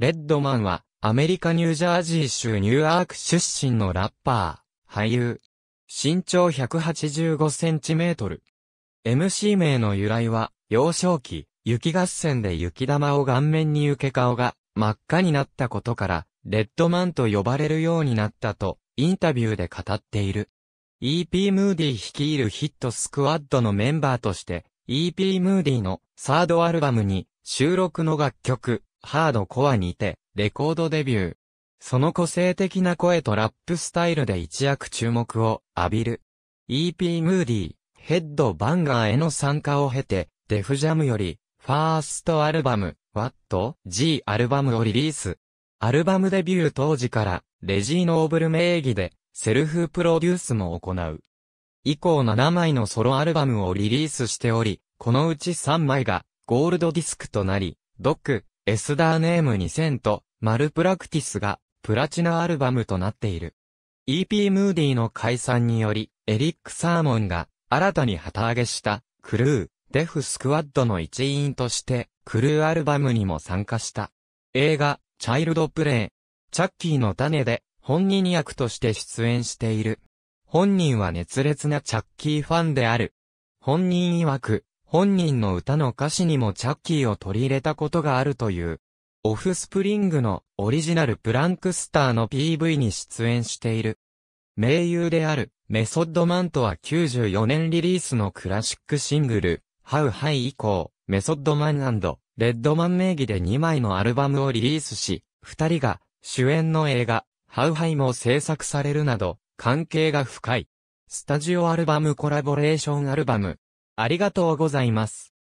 レッドマンは、アメリカニュージャージー州ニューアーク出身のラッパー、俳優。身長185センチメートル。MC 名の由来は、幼少期、雪合戦で雪玉を顔面に受け顔が真っ赤になったことから、レッドマンと呼ばれるようになったと、インタビューで語っている。E.P. ムーディ率いるヒットスクワッドのメンバーとして、E.P. ムーディのサードアルバムに収録の楽曲、ハードコアにて、レコードデビュー。その個性的な声とラップスタイルで一躍注目を浴びる。EP ムーディー、ヘッドバンガーへの参加を経て、デフジャムより、ファーストアルバム、What? G アルバムをリリース。アルバムデビュー当時から、レジーノーブル名義で、セルフプロデュースも行う。以降7枚のソロアルバムをリリースしており、このうち3枚が、ゴールドディスクとなり、ドック、エスダーネーム2000と、マルプラクティスが、プラチナアルバムとなっている。EP ムーディの解散により、エリック・サーモンが、新たに旗揚げした、クルー、デフスクワッドの一員として、クルーアルバムにも参加した。映画、チャイルドプレイ、チャッキーの種で、本人役として出演している。本人は熱烈なチャッキーファンである。本人曰く、本人の歌の歌詞にもチャッキーを取り入れたことがあるという。オフスプリングのオリジナルプランクスターの PV に出演している。名優であるメソッドマントは94年リリースのクラシックシングル、ハウハイ以降、メソッドマンレッドマン名義で2枚のアルバムをリリースし、二人が主演の映画、ハウハイも制作されるなど、関係が深い。スタジオアルバムコラボレーションアルバム、ありがとうございます。